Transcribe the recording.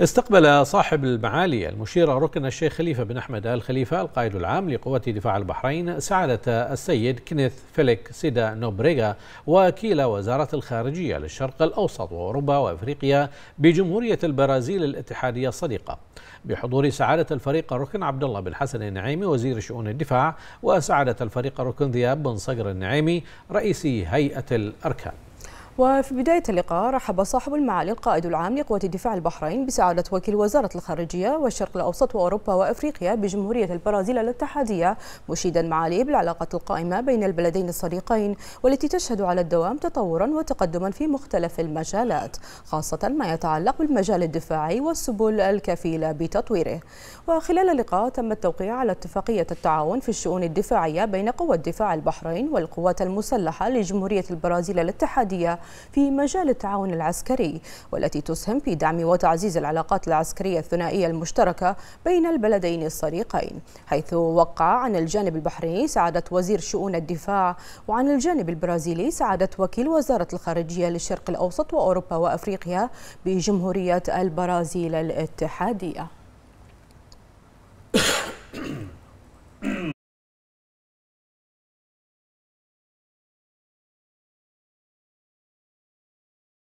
استقبل صاحب المعالي المشير ركن الشيخ خليفة بن أحمد آل خليفة القائد العام لقوات دفاع البحرين سعادة السيد كنيث فيليك سيدا نوبريغا وكيل وزارة الخارجية للشرق الأوسط وأوروبا وأفريقيا بجمهورية البرازيل الاتحادية الصديقة بحضور سعادة الفريق ركن عبد الله بن حسن النعيمي وزير شؤون الدفاع وسعادة الفريق ركن ذياب بن صقر النعيمي رئيس هيئة الأركان وفي بداية اللقاء رحب صاحب المعالي القائد العام لقوة الدفاع البحرين بسعادة وكيل وزارة الخارجية والشرق الأوسط وأوروبا وأفريقيا بجمهورية البرازيل الاتحادية مشيدا معاليه بالعلاقة القائمة بين البلدين الصديقين والتي تشهد على الدوام تطورا وتقدما في مختلف المجالات خاصة ما يتعلق بالمجال الدفاعي والسبل الكفيلة بتطويره وخلال اللقاء تم التوقيع على اتفاقية التعاون في الشؤون الدفاعية بين قوة دفاع البحرين والقوات المسلحة لجمهورية البرازيل الاتحادية في مجال التعاون العسكري والتي تسهم في دعم وتعزيز العلاقات العسكرية الثنائية المشتركة بين البلدين الصديقين حيث وقع عن الجانب البحريني سعادة وزير شؤون الدفاع وعن الجانب البرازيلي سعادة وكيل وزارة الخارجية للشرق الأوسط وأوروبا وأفريقيا بجمهورية البرازيل الاتحادية